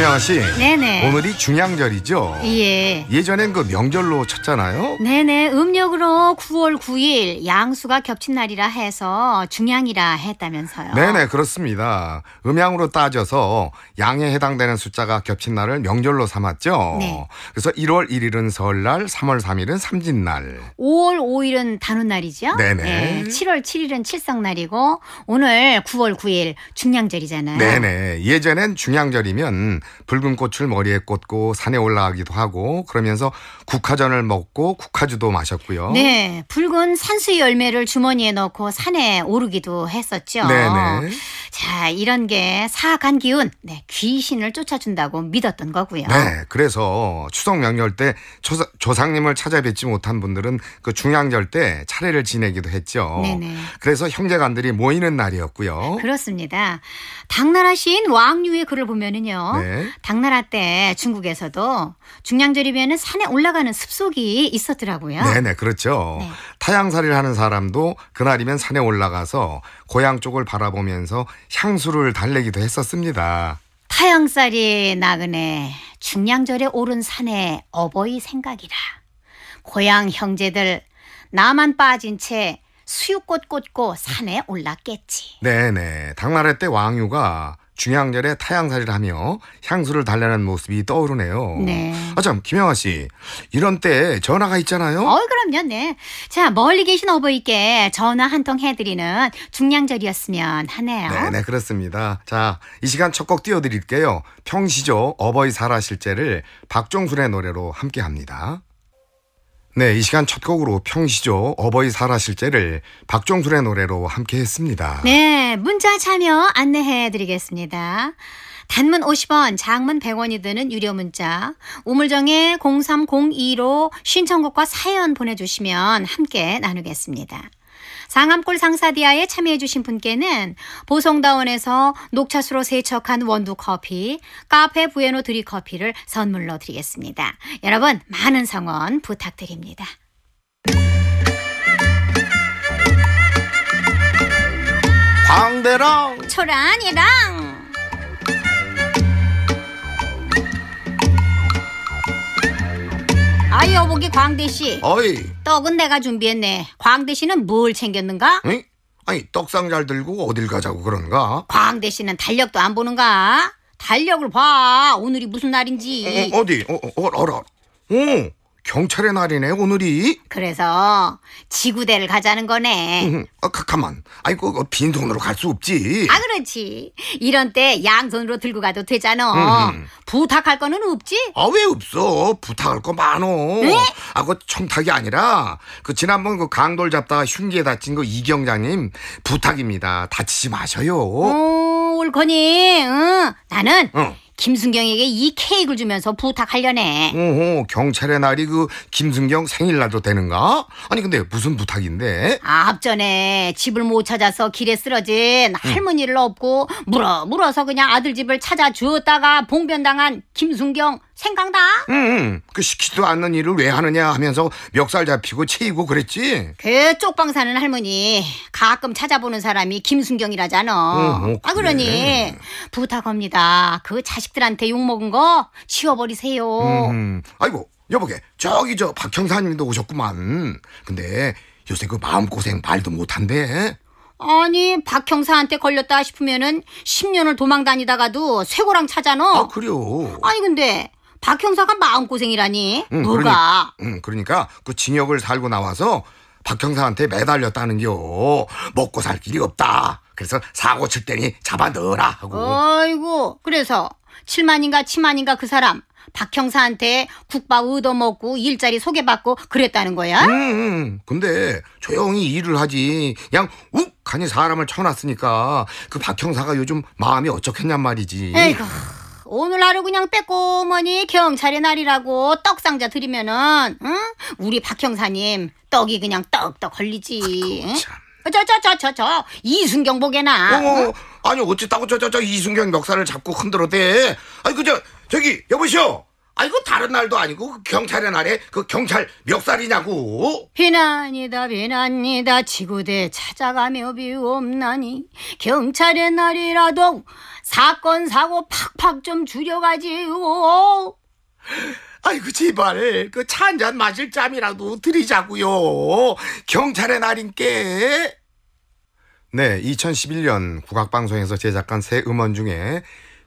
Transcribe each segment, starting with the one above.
김양아 씨. 네네. 오늘이 중양절이죠? 예. 예전엔 그 명절로 쳤잖아요? 네네. 음력으로 9월 9일 양수가 겹친 날이라 해서 중양이라 했다면서요. 네네. 그렇습니다. 음양으로 따져서 양에 해당되는 숫자가 겹친 날을 명절로 삼았죠? 네. 그래서 1월 1일은 설날, 3월 3일은 삼진날. 5월 5일은 단오날이죠? 네네. 네. 7월 7일은 칠성날이고 오늘 9월 9일 중양절이잖아요. 네네. 예전엔 중양절이면 붉은 꽃을 머리에 꽂고 산에 올라가기도 하고 그러면서 국화전을 먹고 국화주도 마셨고요. 네, 붉은 산수 열매를 주머니에 넣고 산에 오르기도 했었죠. 네네. 네. 자, 이런 게사악한기운 네, 귀신을 쫓아준다고 믿었던 거고요. 네, 그래서 추석 명절 때 조사, 조상님을 찾아뵙지 못한 분들은 그 중양절 때 차례를 지내기도 했죠. 네네. 네. 그래서 형제간들이 모이는 날이었고요. 그렇습니다. 당나라 시인 왕류의 글을 보면은요, 네. 당나라 때 중국에서도 중량절이면 산에 올라가는 습속이 있었더라고요. 네네, 그렇죠. 네. 타향살이를 하는 사람도 그날이면 산에 올라가서 고향 쪽을 바라보면서 향수를 달래기도 했었습니다. 타향살이 나그네 중량절에 오른 산에 어버이 생각이라. 고향 형제들 나만 빠진 채 수유꽃 꽂고 산에 올랐겠지. 네네. 당나라 때 왕유가 중양절에 타향살이를 하며 향수를 달래는 모습이 떠오르네요. 네. 아참 김영아 씨 이런 때 전화가 있잖아요. 어 그럼요. 네. 자 멀리 계신 어버이께 전화 한 통 해드리는 중양절이었으면 하네요. 네네 네, 그렇습니다. 자이 시간 첫 곡 띄워드릴게요. 평시조 어버이 살아 실제를 박종순의 노래로 함께합니다. 네, 이 시간 첫 곡으로 평시조 어버이 사라 실제를 박종술의 노래로 함께 했습니다. 네, 문자 참여 안내해 드리겠습니다. 단문 50원, 장문 100원이 드는 유료 문자 우물정에 0302로 신청곡과 사연 보내주시면 함께 나누겠습니다. 상암골 상사디아에 참여해주신 분께는 보송다운에서 녹차수로 세척한 원두 커피, 카페 부에노 드리 커피를 선물로 드리겠습니다. 여러분, 많은 성원 부탁드립니다. 광대랑 초란이랑 아이 여보기 광대 씨. 어이. 떡은 내가 준비했네. 광대 씨는 뭘 챙겼는가? 응? 아니 떡상 잘 들고 어딜 가자고 그런가? 광대 씨는 달력도 안 보는가? 달력을 봐. 오늘이 무슨 날인지. 어, 어 어디? 어, 어, 어라. 어. 경찰의 날이네 오늘이. 그래서 지구대를 가자는 거네. 어, 가, 만 아이고 그, 그 빈손으로 갈 수 없지. 아 그렇지. 이런 때 양손으로 들고 가도 되잖아. 음. 음. 부탁할 거는 없지? 아 왜 없어? 부탁할 거 많어. 아그 청탁이 아니라 그 지난번 그 강돌 잡다 흉기에 다친 그 이경장님 부탁입니다. 다치지 마셔요. 어, 옳거니. 응. 나는. 어. 김순경에게 이 케이크를 주면서 부탁하려네. 오호, 경찰의 날이 그 김순경 생일날도 되는가? 아니, 근데 무슨 부탁인데? 아, 앞전에 집을 못 찾아서 길에 쓰러진 음. 할머니를 업고 물어 물어서 그냥 아들 집을 찾아주었다가 봉변당한 김순경 생각나? 응, 그 시키지도 않는 일을 왜 하느냐 하면서 멱살 잡히고 채이고 그랬지. 그 쪽방 사는 할머니 가끔 찾아보는 사람이 김순경이라잖아. 어, 어, 아 그러니 부탁합니다. 그 자식들한테 욕 먹은 거 치워버리세요. 음, 음, 아이고 여보게 저기 저 박형사님도 오셨구만. 근데 요새 그 마음고생 말도 못한대. 아니 박 형사한테 걸렸다 싶으면은 10년을 도망 다니다가도 쇠고랑 찾잖아아 아, 그래요. 아니 근데 박 형사가 마음고생이라니. 응, 뭐가? 그러니, 응, 그러니까 그 징역을 살고 나와서 박 형사한테 매달렸다는겨. 먹고 살 길이 없다. 그래서 사고 칠 때니 잡아넣어라 하고. 아이고 그래서 7만인가 7만인가 그 사람 박 형사한테 국밥 얻어먹고 일자리 소개받고 그랬다는 거야? 음, 근데 조용히 일을 하지. 그냥 욱 하니 사람을 쳐놨으니까 그 박 형사가 요즘 마음이 어쩌겠냔 말이지. 에이구. 오늘 하루 그냥 빼꼼머니 경찰의 날이라고 떡상자 드리면은 응? 우리 박 형사님 떡이 그냥 떡떡 걸리지. 아 저저저 저 저 이순경 보게나. 어, 어, 어, 응? 아니 어찌 따고 저 저 저 이순경 멱살을 잡고 흔들어대. 아니 그저 저기 여보시오. 아이고 다른 날도 아니고 그 경찰의 날에 그 경찰 멱살이냐고. 비난이다 비난이다 지구대 찾아가며 비옵나니 경찰의 날이라도 사건 사고 팍팍 좀 줄여가지요. 아이고 그 제발 그차 한잔 마실 짬이라도 드리자고요. 경찰의 날인께. 네, 2011년 국악방송에서 제작한 새 음원 중에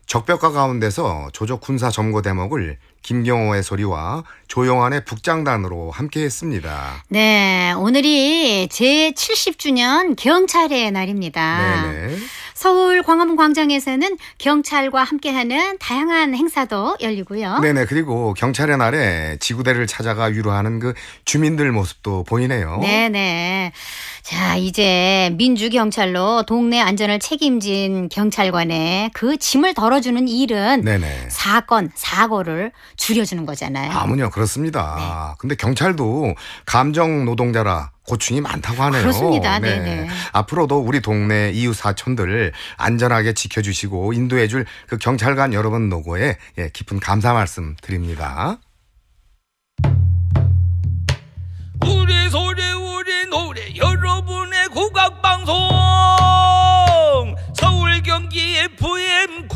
적벽화 가운데서 조조 군사 점거 대목을 김경호의 소리와 조용한의 북장단으로 함께했습니다. 네, 오늘이 제 70주년 경찰의 날입니다. 네네. 서울 광화문 광장에서는 경찰과 함께하는 다양한 행사도 열리고요. 네네 그리고 경찰의 날에 지구대를 찾아가 위로하는 그 주민들 모습도 보이네요. 네네. 자 이제 민주 경찰로 동네 안전을 책임진 경찰관의 그 짐을 덜어주는 일은 네네. 사건 사고를 줄여주는 거잖아요. 아무요 그렇습니다. 네. 근데 경찰도 감정 노동자라 고충이 많다고 하네요. 그렇습니다. 네. 네네. 네. 앞으로도 우리 동네 이웃 사촌들 안전하게 지켜주시고 인도해줄 그 경찰관 여러분 노고에 예, 깊은 감사 말씀 드립니다. 우리 소리 우리 노래 여러분의 국악방송 서울 경기 f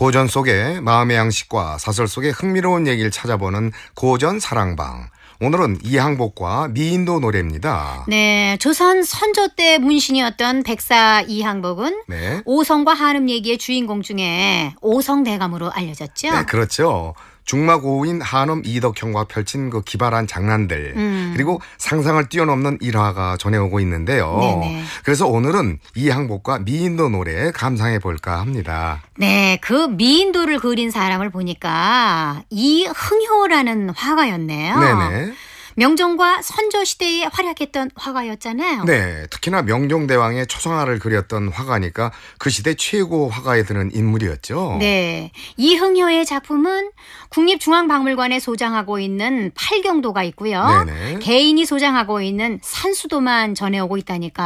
고전 속의 마음의 양식과 사설 속의 흥미로운 얘기를 찾아보는 고전 사랑방. 오늘은 이항복과 미인도 노래입니다. 네, 조선 선조 때 문신이었던 백사 이항복은 네. 오성과 한음 얘기의 주인공 중에 오성 대감으로 알려졌죠. 네, 그렇죠. 중마고인 한엄 이덕형과 펼친 그 기발한 장난들 음. 그리고 상상을 뛰어넘는 일화가 전해오고 있는데요. 네네. 그래서 오늘은 이 항복과 미인도 노래 감상해 볼까 합니다. 네, 그 미인도를 그린 사람을 보니까 이흥효라는 화가였네요. 네네. 명종과 선조 시대에 활약했던 화가였잖아요. 네, 특히나 명종대왕의 초상화를 그렸던 화가니까 그 시대 최고 화가에 드는 인물이었죠. 네, 이흥여의 작품은 국립중앙박물관에 소장하고 있는 팔경도가 있고요. 네네. 개인이 소장하고 있는 산수도만 전해오고 있다니까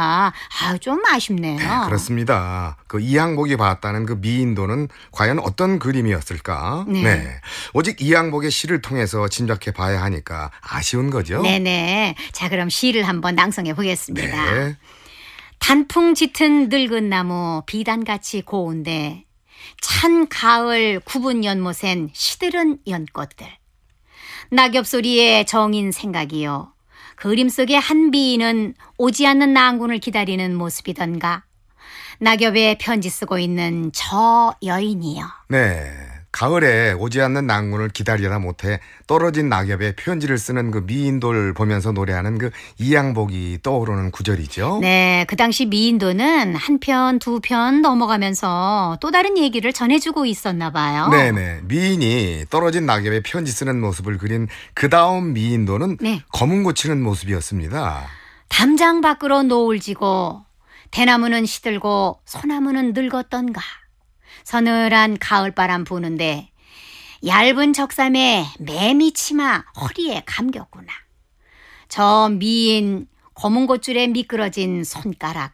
아, 좀 아쉽네요. 네, 그렇습니다. 그이양복이 봤다는 그 미인도는 과연 어떤 그림이었을까? 네. 네. 오직 이양복의 시를 통해서 짐작해 봐야 하니까 아쉬운 거죠? 네네. 자, 그럼 시를 한번 낭송해 보겠습니다. 네. 단풍 짙은 늙은 나무 비단같이 고운데 찬 가을 구분 연못엔 시들은 연꽃들. 낙엽 소리에 정인 생각이요. 그림 속의 한 비인은 오지 않는 낭군을 기다리는 모습이던가. 낙엽에 편지 쓰고 있는 저 여인이요. 네. 가을에 오지 않는 낭군을 기다리다 못해 떨어진 낙엽에 편지를 쓰는 그 미인돌 보면서 노래하는 그 이양복이 떠오르는 구절이죠. 네, 그 당시 미인도는 한 편, 두 편 넘어가면서 또 다른 얘기를 전해주고 있었나 봐요. 네네. 미인이 떨어진 낙엽에 편지 쓰는 모습을 그린 그 다음 미인도는 네. 검은 고치는 모습이었습니다. 담장 밖으로 노을 지고 대나무는 시들고 소나무는 늙었던가. 서늘한 가을바람 부는데 얇은 적삼에 매미 치마 허리에 감겼구나. 저 미인 검은 고줄에 미끄러진 손가락.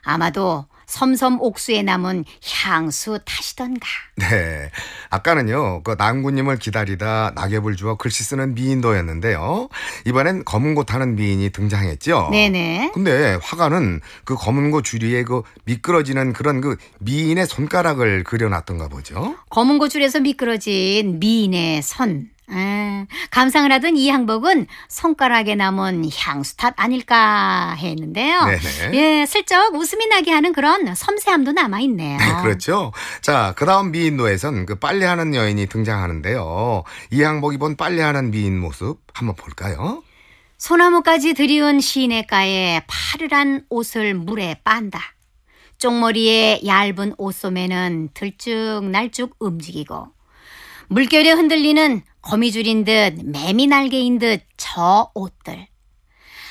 아마도 섬섬 옥수에 남은 향수 타시던가. 네. 아까는요, 그남군님을 기다리다 낙엽을 주워 글씨 쓰는 미인도였는데요. 이번엔 검은고 타는 미인이 등장했죠. 네네. 근데 화가는 그 검은고 줄이에그 미끄러지는 그런 그 미인의 손가락을 그려놨던가 보죠. 검은고 줄에서 미끄러진 미인의 선. 아, 감상을 하던 이 향복은 손가락에 남은 향수 탓 아닐까 했는데요. 네네. 예, 슬쩍 웃음이 나게 하는 그런 섬세함도 남아 있네요. 네, 그렇죠. 자, 그다음 미인노에선 그 빨래하는 여인이 등장하는데요. 이 향복 이본 빨래하는 미인 모습 한번 볼까요? 소나무까지 들이운 시내가에 파르란 옷을 물에 빤다. 쪽머리에 얇은 옷소매는 들쭉날쭉 움직이고 물결에 흔들리는 거미줄인 듯 매미 날개인 듯 저 옷들.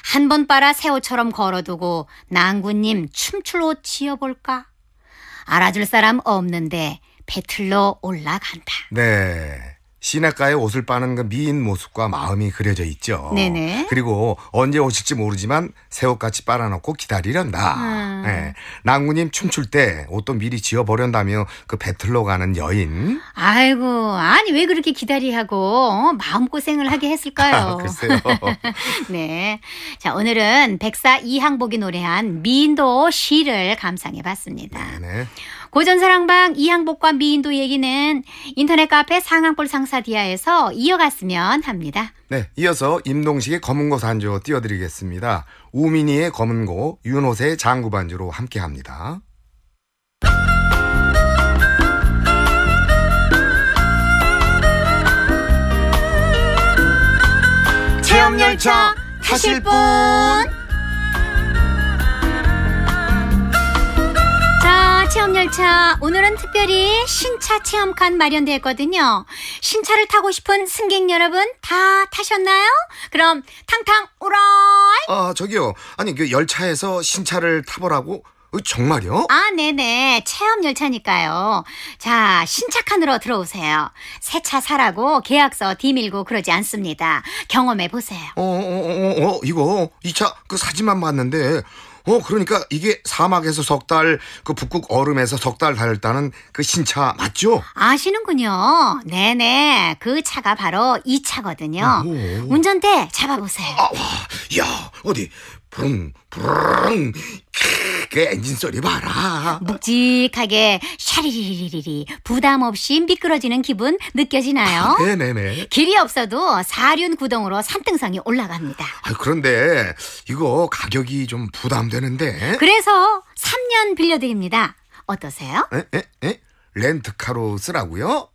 한 번 빨아 새 옷처럼 걸어두고 난구님 춤출 옷 지어볼까? 알아줄 사람 없는데 배틀로 올라간다. 네. 시냇가에 옷을 빠는 그 미인 모습과 마음이 그려져 있죠. 네네. 그리고 언제 오실지 모르지만 새옷같이 빨아놓고 기다리련다. 음. 아. 네. 예. 낭군님 춤출 때 옷도 미리 지어버렸다며그 배틀로 가는 여인. 아이고 아니 왜 그렇게 기다리하고 어? 마음고생을 하게 했을까요? 아, 글쎄요. 네. 자 오늘은 백사 이항복이 노래한 미인도 시를 감상해봤습니다. 네네. 고전사랑방 이항복과 미인도 얘기는 인터넷 카페 상황볼 상사디아에서 이어갔으면 합니다. 네, 이어서 임동식의 검은고 산조 띄워드리겠습니다. 우민이의 검은고, 윤호세의 장구반주로 함께합니다. 체험열차 타실 분! 자, 오늘은 특별히 신차 체험칸 마련되었거든요. 신차를 타고 싶은 승객 여러분 다 타셨나요? 그럼 탕탕 오라이! 아, 저기요. 아니, 그 열차에서 신차를 타보라고? 어, 정말요? 아, 네네. 체험 열차니까요. 자, 신차칸으로 들어오세요. 새 차 사라고 계약서 뒤밀고 그러지 않습니다. 경험해 보세요. 어, 어, 어, 어, 어 이거 이 차 그 사진만 봤는데 어, 그러니까 이게 사막에서 석 달, 그 북극 얼음에서 석달 달렸다는 그 신차 맞죠? 아시는군요. 네네. 그 차가 바로 이 차거든요. 운전대 잡아보세요. 아, 와, 야, 어디, 부릉, 부릉, 그 엔진 소리 봐라. 묵직하게 샤리리리리 부담 없이 미끄러지는 기분 느껴지나요? 아, 네네네. 길이 없어도 사륜 구동으로 산등성이 올라갑니다. 아, 그런데 이거 가격이 좀 부담되는데. 그래서 3년 빌려드립니다. 어떠세요? 에? 에? 에? 렌트카로 쓰라고요?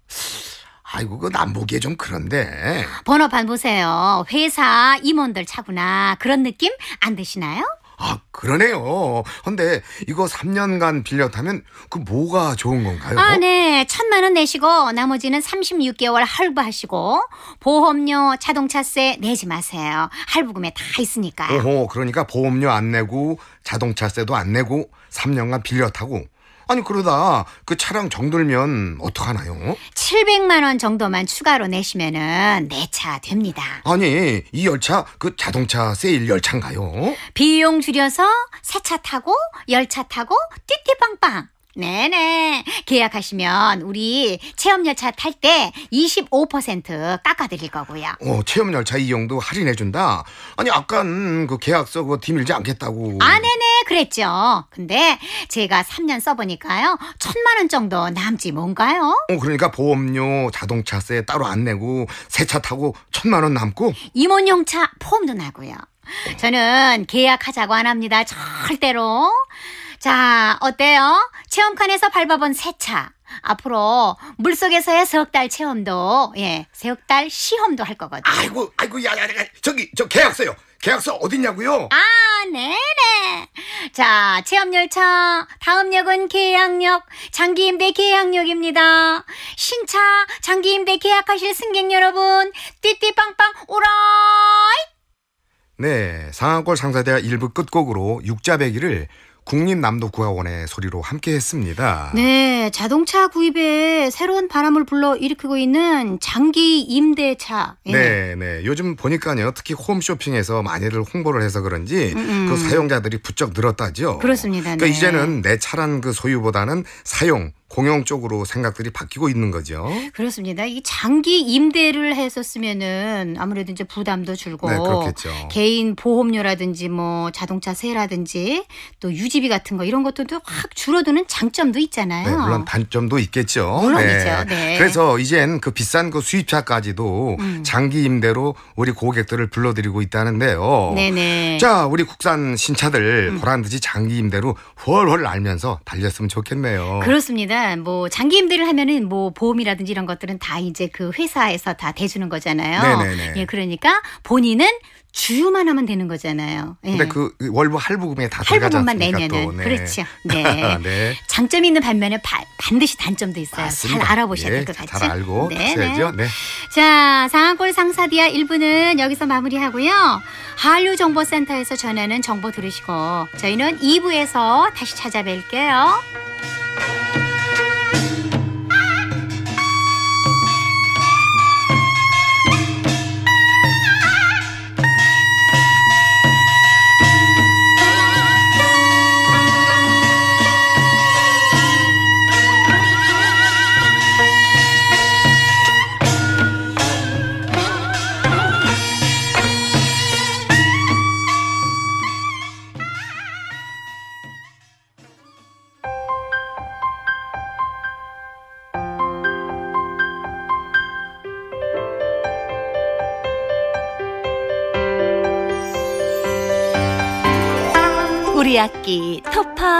아이고 그거 남 보기에 좀 그런데 번호판 보세요 회사 임원들 차구나 그런 느낌 안 드시나요? 아, 그러네요. 근데 이거 3년간 빌려 타면 그 뭐가 좋은 건가요? 아, 네. 천만 원 내시고 나머지는 36개월 할부하시고 보험료, 자동차세 내지 마세요. 할부금에 다 있으니까요. 오호, 그러니까 보험료 안 내고 자동차세도 안 내고 3년간 빌려 타고 아니 그러다 그 차량 정돌면 어떡하나요? 700만 원 정도만 추가로 내시면은 내차 됩니다. 아니 이 열차 그 자동차 세일 열차인가요? 비용 줄여서 새 차 타고 열차 타고 띠띠빵빵 네네. 계약하시면 우리 체험열차 탈 때 25% 깎아드릴 거고요. 어, 체험열차 이용도 할인해준다? 아니, 아까는그 계약서 그거 뒤밀지 않겠다고. 아, 네네. 그랬죠. 근데 제가 3년 써보니까요. 천만 원 정도 남지 뭔가요? 어, 그러니까 보험료, 자동차세 따로 안 내고 새 차 타고 천만 원 남고? 이모용 차 포함도 나고요. 저는 계약하자고 안 합니다. 절대로. 자, 어때요? 체험칸에서 밟아본 새 차. 앞으로 물속에서의 석달 체험도, 예, 석달 시험도 할 거거든. 아이고, 아이고, 야, 야, 야, 저기, 저 계약서요. 계약서 어딨냐고요? 아, 네네. 자, 체험열차, 다음 역은 계약역 장기임대 계약역입니다 신차, 장기임대 계약하실 승객 여러분, 띠띠빵빵, 오라이! 네, 상한골 상사대와 일부 끝곡으로 육자배기를 국립남도구학원의 소리로 함께했습니다. 네, 자동차 구입에 새로운 바람을 불러 일으키고 있는 장기 임대차. 예. 네, 네. 요즘 보니까요, 특히 홈쇼핑에서 많이들 홍보를 해서 그런지 음음. 음. 그 사용자들이 부쩍 늘었다죠. 그렇습니다. 그러니까 네. 이제는 내 차란 그 소유보다는 사용 공용 쪽으로 생각들이 바뀌고 있는 거죠. 그렇습니다. 이 장기 임대를 했었으면은 아무래도 이제 부담도 줄고 네, 그렇겠죠. 개인 보험료라든지 뭐 자동차 세라든지 또 유지비 같은 거 이런 것도 들확 줄어드는 장점도 있잖아요. 네, 물론 단점도 있겠죠. 물론이죠. 네. 네. 그래서 이젠 그 비싼 그 수입차까지도 음. 장기 임대로 우리 고객들을 불러들이고 있다는데요. 네네. 자, 우리 국산 신차들 음. 보란듯이 장기 임대로 훨훨 알면서 달렸으면 좋겠네요. 그렇습니다. 보니까 뭐 장기 임대를 하면은 뭐 보험이라든지 이런 것들은 다 이제 그 회사에서 다 대주는 거잖아요. 네네네. 예, 그러니까 본인은 주유만 하면 되는 거잖아요. 예. 근데 그 월부 할부금에 다 할부금만 내면은 네. 그렇죠. 네. 아, 네. 장점이 있는 반면에 바, 반드시 단점도 있어요. 맞습니다. 예, 잘 알아보셔야 될 것같아요잘 알고 네, 네, 하셔야죠. 네. 자, 상한골 상사디아 1부는 여기서 마무리하고요. 한류 정보센터에서 전하는 정보 들으시고 저희는 2부에서 다시 찾아뵐게요.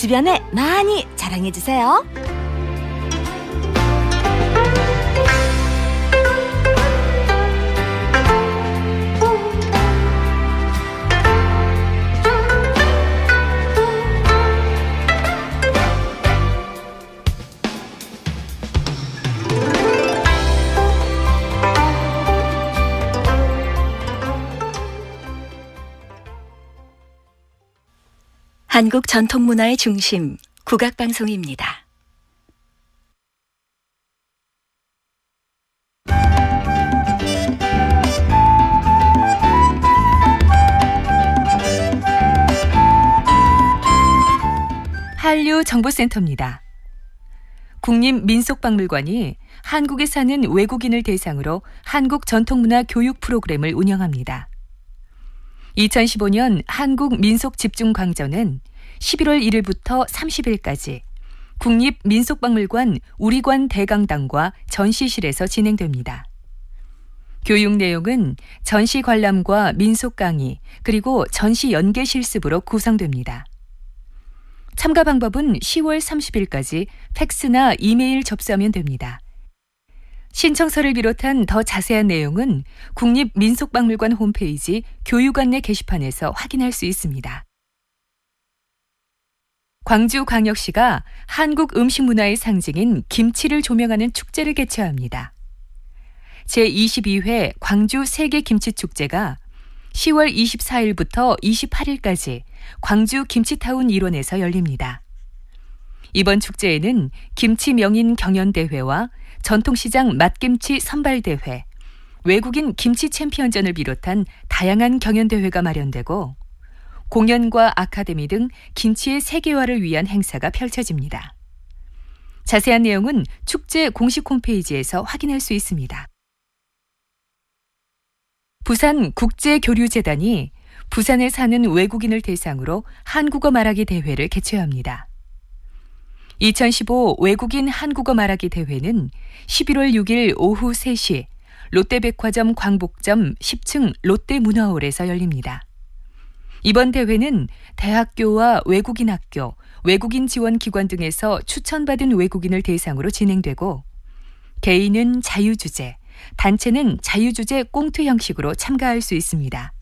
주변에 많이 자랑해주세요. 한국 전통문화의 중심, 국악방송입니다. 한류 정보센터입니다. 국립민속박물관이 한국에 사는 외국인을 대상으로 한국 전통문화 교육 프로그램을 운영합니다. 2015년 한국 민속 집중 강좌는 11월 1일부터 30일까지 국립민속박물관 우리관 대강당과 전시실에서 진행됩니다. 교육 내용은 전시 관람과 민속 강의 그리고 전시 연계 실습으로 구성됩니다. 참가 방법은 10월 30일까지 팩스나 이메일 접수하면 됩니다. 신청서를 비롯한 더 자세한 내용은 국립민속박물관 홈페이지 교육안내 게시판에서 확인할 수 있습니다. 광주광역시가 한국 음식 문화의 상징인 김치를 조명하는 축제를 개최합니다. 제22회 광주 세계 김치 축제가 10월 24일부터 28일까지 광주 김치타운 일원에서 열립니다. 이번 축제에는 김치 명인 경연대회와 전통시장 맛김치 선발대회, 외국인 김치 챔피언전을 비롯한 다양한 경연대회가 마련되고 공연과 아카데미 등 김치의 세계화를 위한 행사가 펼쳐집니다. 자세한 내용은 축제 공식 홈페이지에서 확인할 수 있습니다. 부산 국제교류재단이 부산에 사는 외국인을 대상으로 한국어 말하기 대회를 개최합니다. 2015 외국인 한국어 말하기 대회는 11월 6일 오후 3시 롯데백화점 광복점 10층 롯데문화홀에서 열립니다. 이번 대회는 대학교와 외국인 학교, 외국인 지원 기관 등에서 추천받은 외국인을 대상으로 진행되고 개인은 자유주제, 단체는 자유주제 꽁트 형식으로 참가할 수 있습니다.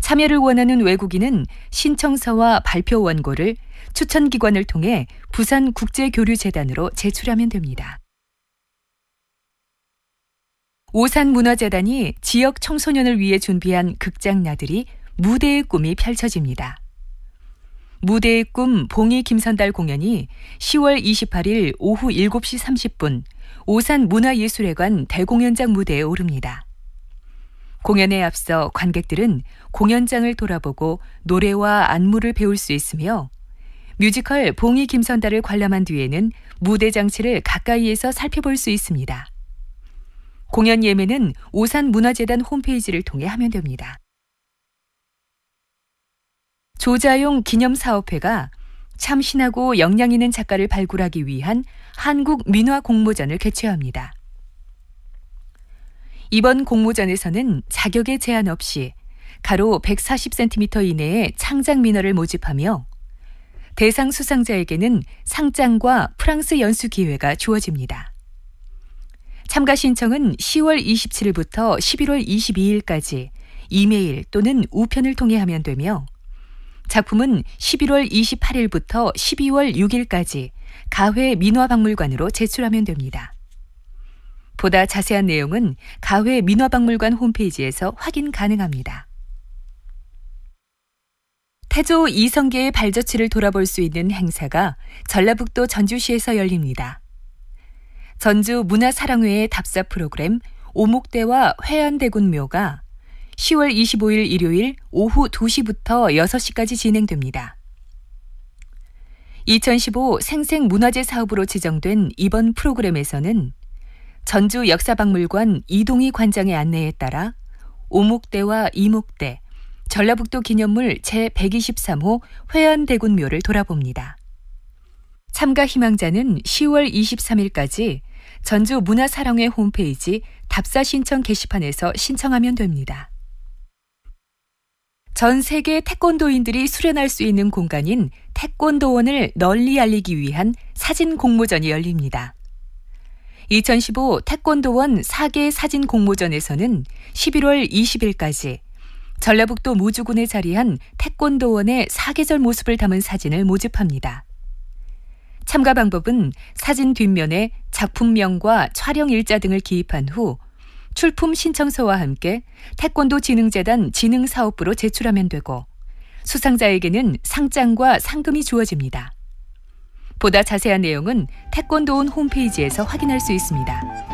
참여를 원하는 외국인은 신청서와 발표 원고를 추천기관을 통해 부산국제교류재단으로 제출하면 됩니다. 오산문화재단이 지역 청소년을 위해 준비한 극장 나들이 무대의 꿈이 펼쳐집니다. 무대의 꿈 봉이 김선달 공연이 10월 28일 오후 7시 30분 오산 문화예술회관 대공연장 무대에 오릅니다. 공연에 앞서 관객들은 공연장을 돌아보고 노래와 안무를 배울 수 있으며 뮤지컬 봉이 김선달을 관람한 뒤에는 무대 장치를 가까이에서 살펴볼 수 있습니다. 공연 예매는 오산문화재단 홈페이지를 통해 하면 됩니다. 조자용 기념사업회가 참신하고 역량 있는 작가를 발굴하기 위한 한국 민화 공모전을 개최합니다. 이번 공모전에서는 자격의 제한 없이 가로 140cm 이내에 창작 민화를 모집하며 대상 수상자에게는 상장과 프랑스 연수 기회가 주어집니다. 참가 신청은 10월 27일부터 11월 22일까지 이메일 또는 우편을 통해 하면 되며 작품은 11월 28일부터 12월 6일까지 가회 민화박물관으로 제출하면 됩니다. 보다 자세한 내용은 가회 민화박물관 홈페이지에서 확인 가능합니다. 태조 이성계의 발자취를 돌아볼 수 있는 행사가 전라북도 전주시에서 열립니다. 전주 문화사랑회의 답사 프로그램 오목대와 회안대군묘가 10월 25일 일요일 오후 2시부터 6시까지 진행됩니다. 2015 생생 문화재 사업으로 지정된 이번 프로그램에서는 전주 역사박물관 이동희 관장의 안내에 따라 오목대와 이목대, 전라북도 기념물 제123호 회안대군묘를 돌아봅니다. 참가 희망자는 10월 23일까지 전주 문화사랑회 홈페이지 답사 신청 게시판에서 신청하면 됩니다. 전 세계 태권도인들이 수련할 수 있는 공간인 태권도원을 널리 알리기 위한 사진 공모전이 열립니다. 2015 태권도원 4개 사진 공모전에서는 11월 20일까지 전라북도 무주군에 자리한 태권도원의 사계절 모습을 담은 사진을 모집합니다. 참가 방법은 사진 뒷면에 작품명과 촬영 일자 등을 기입한 후 출품 신청서와 함께 태권도 진흥재단 진흥사업부로 제출하면 되고 수상자에게는 상장과 상금이 주어집니다. 보다 자세한 내용은 태권도원 홈페이지에서 확인할 수 있습니다.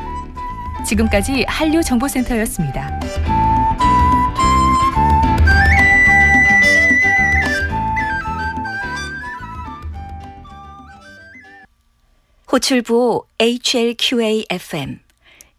지금까지 한류정보센터였습니다. 호출부 HLQAFM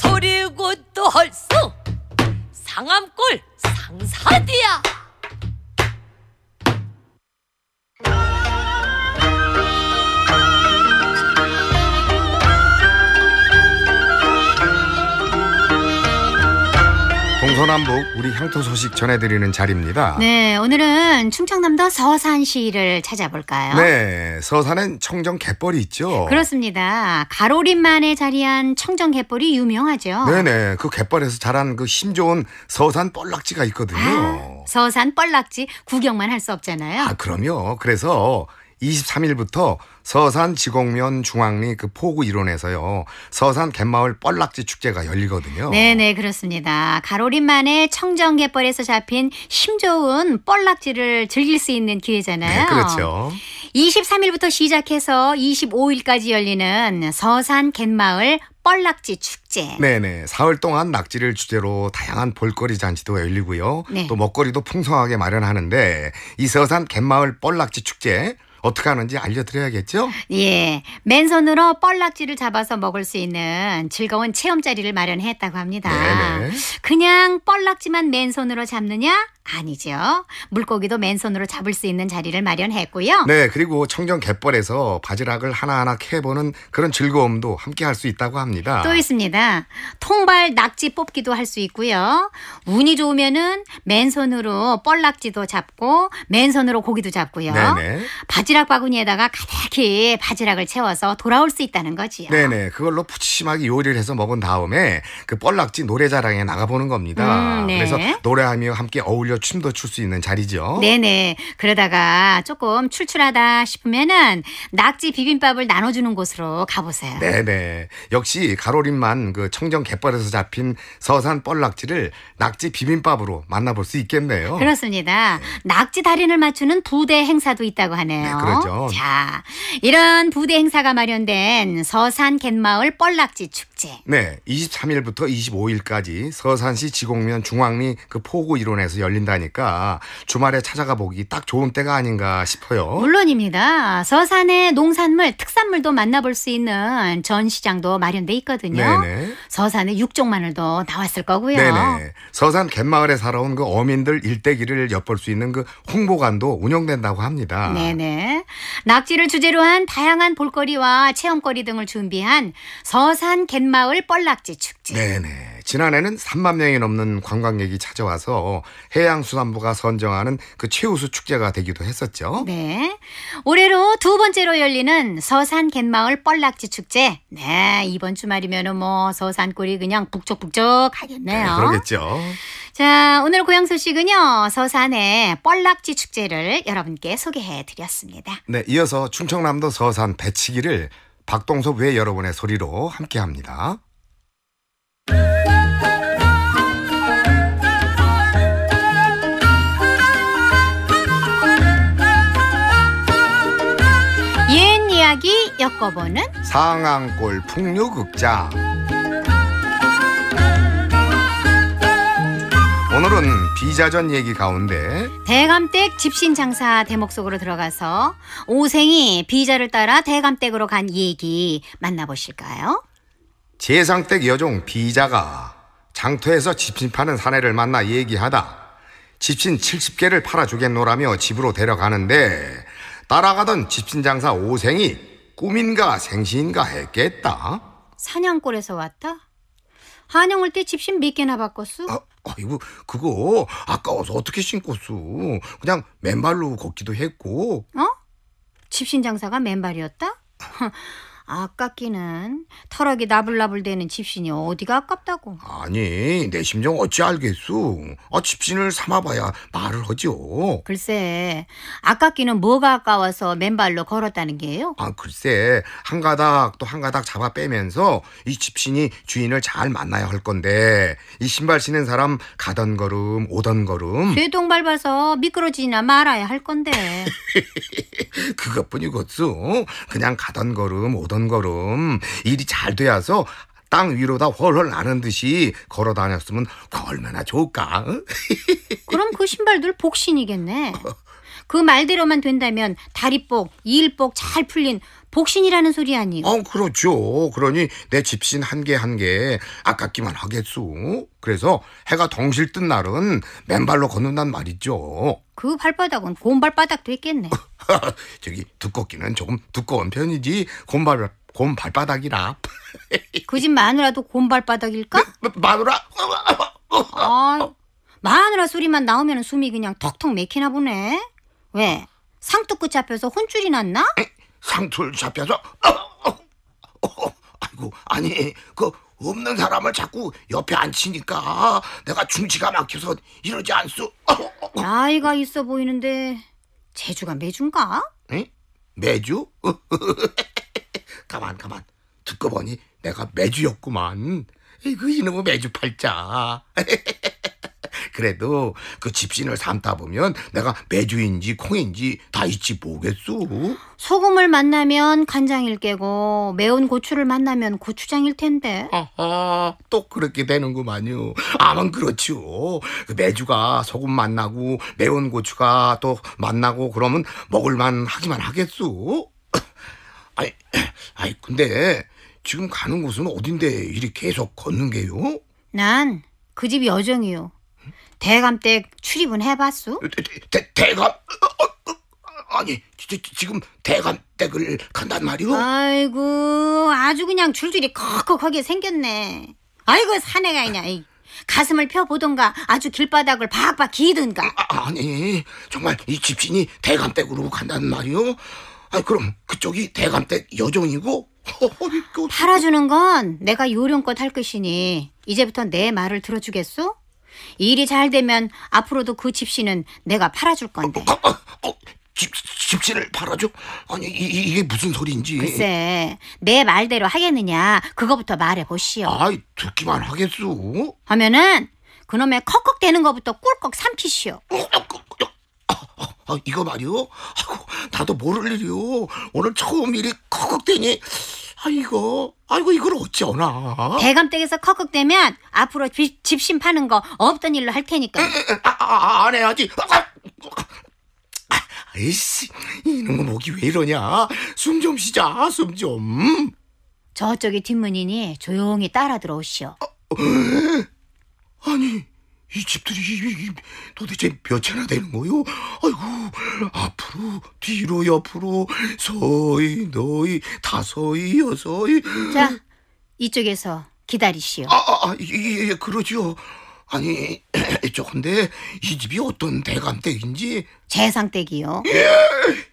소리고 또 헐수 상암골 상사디야 서남북 우리 향토 소식 전해드리는 자리입니다. 네, 오늘은 충청남도 서산시를 찾아볼까요? 네, 서산엔 청정 갯벌이 있죠. 그렇습니다. 가로림만에 자리한 청정 갯벌이 유명하죠. 네네, 그 갯벌에서 자란 그힘 좋은 서산 뻘락지가 있거든요. 아, 서산 뻘락지 구경만 할 수 없잖아요. 아, 그럼요. 그래서 23일부터 서산 지곡면 중앙리 그 포구 일원에서요. 서산 갯마을 뻘락지 축제가 열리거든요. 네네 그렇습니다. 가로림만의 청정갯벌에서 잡힌 힘좋은 뻘락지를 즐길 수 있는 기회잖아요. 네, 그렇죠. 23일부터 시작해서 25일까지 열리는 서산 갯마을 뻘락지 축제. 네네. 사흘 동안 낙지를 주제로 다양한 볼거리 잔치도 열리고요. 네. 또 먹거리도 풍성하게 마련하는데 이 서산 갯마을 뻘락지 축제 어떻게 하는지 알려드려야겠죠? 예. 맨손으로 뻘락지를 잡아서 먹을 수 있는 즐거운 체험자리를 마련했다고 합니다. 네네. 그냥 뻘락지만 맨손으로 잡느냐? 아니죠. 물고기도 맨손으로 잡을 수 있는 자리를 마련했고요. 네, 그리고 청정 갯벌에서 바지락을 하나하나 캐보는 그런 즐거움도 함께 할 수 있다고 합니다. 또 있습니다. 통발 낙지 뽑기도 할 수 있고요. 운이 좋으면은 맨손으로 뻘낙지도 잡고 맨손으로 고기도 잡고요. 네네. 바지락 바구니에다가 가득히 바지락을 채워서 돌아올 수 있다는 거지요. 네네. 그걸로 푸짐하게 요리를 해서 먹은 다음에 그 뻘낙지 노래자랑에 나가보는 겁니다. 음, 네. 그래서 노래하며 함께 어울려 춤도 출 수 있는 자리죠. 네네. 그러다가 조금 출출하다 싶으면은 낙지 비빔밥을 나눠주는 곳으로 가보세요. 네네. 역시 가로림만 그 청정 갯벌에서 잡힌 서산 뻘낙지를 낙지 비빔밥으로 만나볼 수 있겠네요. 그렇습니다. 네. 낙지 달인을 맞추는 부대 행사도 있다고 하네요. 네, 그렇죠. 자, 이런 부대 행사가 마련된 서산 갯마을 뻘낙지 축제. 네, 23일부터 25일까지 서산시 지곡면 중앙리 그 포구 이론에서 열린 열린다니까 주말에 찾아가 보기 딱 좋은 때가 아닌가 싶어요. 물론입니다. 서산의 농산물, 특산물도 만나볼 수 있는 전시장도 마련돼 있거든요. 네네. 서산의 육종마늘도 나왔을 거고요. 네네. 서산 갯마을에 살아온 그 어민들 일대기를 엿볼 수 있는 그 홍보관도 운영된다고 합니다. 네네. 낙지를 주제로 한 다양한 볼거리와 체험거리 등을 준비한 서산 갯마을 뻘낙지 축제. 네네. 지난해는 3만 명이 넘는 관광객이 찾아와서 해양수산부가 선정하는 그 최우수 축제가 되기도 했었죠. 네. 올해로 두 번째로 열리는 서산 갯마을 뻘락지 축제. 네. 이번 주말이면 뭐 서산골이 그냥 북적북적 하겠네요. 네, 그러겠죠. 자, 오늘 고향 소식은요. 서산의 뻘락지 축제를 여러분께 소개해 드렸습니다. 네. 이어서 충청남도 서산 배치기를 박동섭 외 여러분의 소리로 함께 합니다. 엮어보는 상암골 풍류극장 오늘은 비자전 얘기 가운데 대감댁 집신 장사 대목 속으로 들어가서 오생이 비자를 따라 대감댁으로 간 얘기 만나보실까요? 재상댁 여종 비자가 장터에서 집신 파는 사내를 만나 얘기하다 집신 70개를 팔아주겠노라며 집으로 데려가는데 따라가던 집신 장사 오생이 꿈인가 생신인가 했겠다. 사냥골에서 왔다? 한영 올때 집신 몇 개나 바꿨어? 아, 아이고 그거 아까워서 어떻게 신고수 그냥 맨발로 걷기도 했고. 어? 집신 장사가 맨발이었다? 아깝기는 털럭이 나불나불대는 집신이 어디가 아깝다고 아니 내 심정 어찌 알겠소 아 집신을 삼아봐야 말을 하죠 글쎄 아깝기는 뭐가 아까워서 맨발로 걸었다는 게요 아 글쎄 한 가닥 또 한 가닥 잡아 빼면서 이 집신이 주인을 잘 만나야 할 건데 이 신발 신은 사람 가던 걸음 오던 걸음 쇠동 밟아서 미끄러지나 말아야 할 건데 그것뿐이겠소 그냥 가던 걸음 오던 걸음걸음 일이 잘 돼야서 땅 위로다 훨훨 나는 듯이 걸어 다녔으면 얼마나 좋을까? 그럼 그 신발 들 복신이겠네. 어, 그 말대로만 된다면 다리복, 이일복 잘 풀린 복신이라는 소리 아니에요? 어, 그렇죠. 그러니 내 집신 한 개 한 개 아깝기만 하겠소. 그래서 해가 덩실 뜬 날은 맨발로 걷는단 말이죠. 그 발바닥은 곰발바닥도 있겠네. 저기 두껍기는 조금 두꺼운 편이지 곰발 곰발바닥이라. 그 집 마누라도 곰발바닥일까? 마, 마누라? 아, 마누라 소리만 나오면 숨이 그냥 턱턱 맥히나 보네. 왜? 상투끝 잡혀서 혼쭐이 났나? 상투를 잡혀서 어, 어, 어, 아이고 아니 그 없는 사람을 자꾸 옆에 앉히니까 내가 중지가 막혀서 이러지 않수 나이가 있어 보이는데 재주가 매주인가? 응? 매주? 가만 가만 듣고 보니 내가 매주였구만 이거 그 이놈의 매주 팔자 그래도 그 집신을 삼다 보면 내가 매주인지 콩인지 다 잊지 뭐겠소. 소금을 만나면 간장일 게고 매운 고추를 만나면 고추장일 텐데. 아하, 또 그렇게 되는구만요. 아만 그렇지요. 그 매주가 소금 만나고 매운 고추가 또 만나고 그러면 먹을만 하기만 하겠소. 아이, 아이 근데 지금 가는 곳은 어딘데 이리 계속 걷는 게요? 난 그 집 여정이요. 대감 댁 출입은 해봤수? 대, 대, 감 어, 어, 어, 아니 지, 지금 대감 댁을 간단 말이오? 아이고 아주 그냥 줄줄이 컥컥하게 생겼네. 아이고 사내가 있냐. 이. 가슴을 펴보던가 아주 길바닥을 박박 기든가. 아, 아 니 정말 이 집신이 대감댁으로 간단 말이오? 아 그럼 그쪽이 대감댁 여정이고 팔아주는 건 내가 요령껏 할 것이니 이제부터 내 말을 들어주겠소? 일이 잘 되면 앞으로도 그 집시는 내가 팔아줄 건데. 어, 어, 어, 어 집, 집시를 팔아줘? 아니 이, 게 무슨 소리인지. 글쎄 내 말대로 하겠느냐 그거부터 말해보시오. 아이 듣기만 하겠소. 하면은 그놈의 컥컥대는 거부터 꿀꺽 삼키시오. 아, 이거 말이오? 아이 나도 모를 일이오. 오늘 처음 일이 컥컥대니. 아이고, 아이고 이걸 어쩌나. 대감댁에서 컥컥대면 앞으로 집, 집신 파는 거 없던 일로 할 테니까. 아, 아, 아, 안 해야지. 아이씨, 이놈의 목이 왜 이러냐. 숨 좀 쉬자, 숨 좀. 저쪽이 뒷문이니 조용히 따라 들어오시오. 어, 어, 아니, 이 집들이 도대체 몇 채나 되는 거요? 아이고 앞으로 뒤로 옆으로 서이 너이다서이여서이자 이쪽에서 기다리시오 아아 아, 아, 예, 예, 예 그러죠 아니 저 근데 이 집이 어떤 대감댁인지 재상댁이요 예,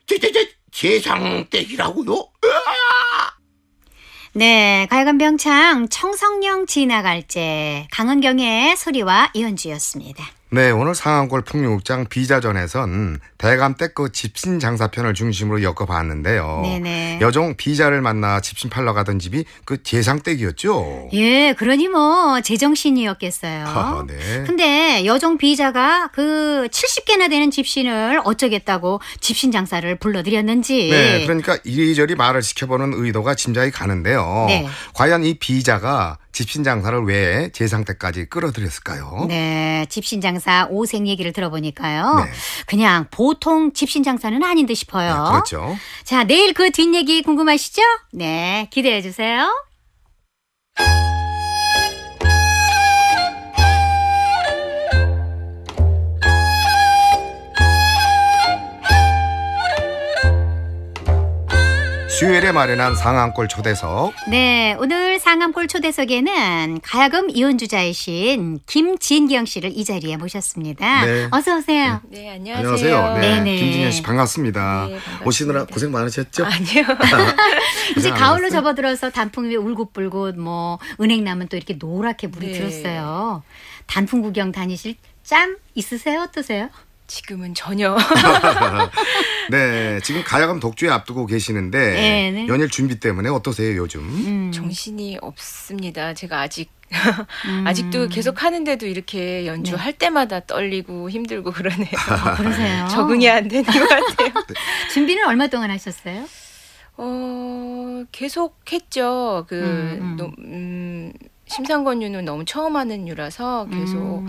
제, 제, 제, 재상댁이라고요? 네, 가야금병창 청성령 지나갈 때 강은경의 소리와 이은주였습니다. 네, 오늘 상암골 풍류극장 비자전에선 대감 때그 집신 장사편을 중심으로 엮어봤는데요. 네네. 여종 비자를 만나 집신 팔러 가던 집이 그 재상댁이었죠. 예, 그러니 뭐 제정신이었겠어요. 아, 네. 근데 여종 비자가 그 70개나 되는 집신을 어쩌겠다고 집신 장사를 불러들였는지. 네, 그러니까 이리저리 말을 시켜보는 의도가 짐작이 가는데요. 네. 과연 이 비자가 집신 장사를 왜 재상태까지 끌어들였을까요? 네, 집신 장사 오생 얘기를 들어보니까요. 네. 그냥 보통 집신 장사는 아닌 듯 싶어요. 네, 그렇죠. 자, 내일 그 뒷얘기 궁금하시죠? 네, 기대해 주세요. 수요일에 마련한 상암골 초대석. 네, 오늘 상암골 초대석에는 가야금 이혼주자이신 김진경 씨를 이 자리에 모셨습니다. 네. 어서 오세요. 네, 네 안녕하세요. 안녕하세요. 네, 네, 네 김진경 씨 반갑습니다. 네, 반갑습니다. 오시느라 고생 많으셨죠? 아, 아니요. 이제 가을로 접어들어서 단풍 위 울긋불긋 뭐 은행 나면 또 이렇게 노랗게 물이 네. 들었어요. 단풍 구경 다니실 짬 있으세요? 어떠세요? 지금은 전혀. 네, 지금 가야금 독주에 앞두고 계시는데 네네. 네. 연일 준비 때문에 어떠세요 요즘? 음. 음. 정신이 없습니다. 제가 아직 음. 아직도 계속 하는데도 이렇게 연주할 네. 때마다 떨리고 힘들고 그러네요. 아, 그러세요? 적응이 안 되는 것 같아요. 네. 준비는 얼마 동안 하셨어요? 어 계속 했죠. 그 음, 음. 음 심상권유는 너무 처음 하는 유라서 계속.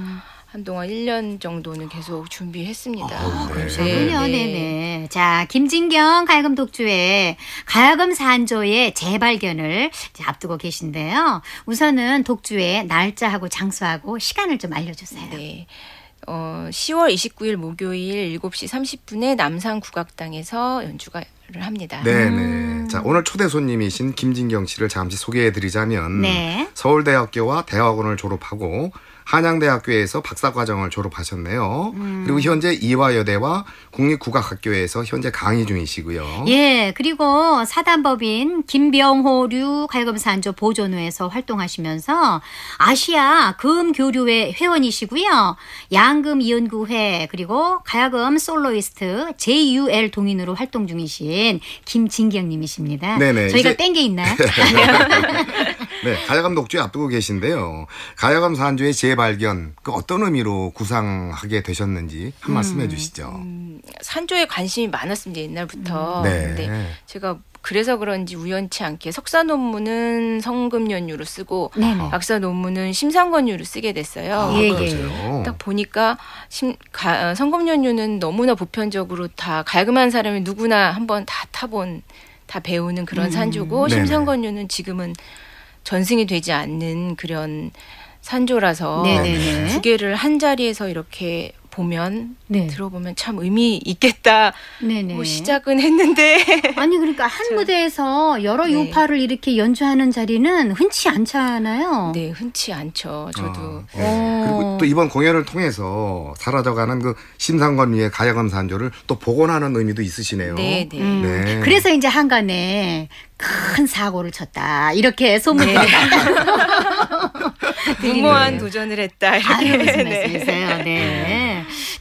한동안 1년 정도는 계속 준비했습니다. 아, 네. 그렇군요. 네. 네네. 자, 김진경 가야금 독주의 가야금 산조의 재발견을 앞두고 계신데요. 우선은 독주의 날짜하고 장소하고 시간을 좀 알려주세요. 네. 어, 10월 29일 목요일 7시 30분에 남산 국악당에서 연주가 를 합니다. 네네. 네. 음. 자 오늘 초대 손님이신 김진경 씨를 잠시 소개해드리자면 네. 서울대학교와 대학원을 졸업하고 한양대학교에서 박사과정을 졸업하셨네요. 음. 그리고 현재 이화여대와 국립국악학교에서 현재 강의 중이시고요. 예, 그리고 사단법인 김병호류 갈금산조 보존회에서 활동하시면서 아시아 금교류회 회원이시고요. 양금 이은구회 그리고 가야금 솔로이스트 JUL 동인으로 활동 중이신 김진경님이십니다. 네네, 저희가 이 땡게 있나요? 네, 가야감 독주에 앞두고 계신데요. 가야감 산조의 제 발견그 어떤 의미로 구상하게 되셨는지 한 말씀 해주시죠. 음. 음, 산조에 관심이 많았습니다 옛날부터. 음. 네. 근데 제가 그래서 그런지 우연치 않게 석사 논문은 성금연유로 쓰고 네네. 박사 논문은 심상건유로 쓰게 됐어요. 아, 예, 예. 딱 보니까 심, 가, 어, 성금연유는 너무나 보편적으로 다 갈금한 사람이 누구나 한번 다 타본 다 배우는 그런 음. 산조고 심상건유는 지금은 전승이 되지 않는 그런 산조라서 네네네. 두 개를 한 자리에서 이렇게 보면 네. 들어보면 참 의미 있겠다. 네네. 뭐 시작은 했는데 아니 그러니까 한 저, 무대에서 여러 네. 요파를 이렇게 연주하는 자리는 흔치 않잖아요. 네, 흔치 않죠. 저도 아, 네. 그리고 또 이번 공연을 통해서 사라져가는 그심상관 위의 가야금 산조를 또 복원하는 의미도 있으시네요. 네, 네. 음, 네. 그래서 이제 한간에 큰 사고를 쳤다 이렇게 소문이 난다. 네. 무모한 네. 도전을 했다. 이렇게 아유, 무슨 네. 말씀이세요? 네.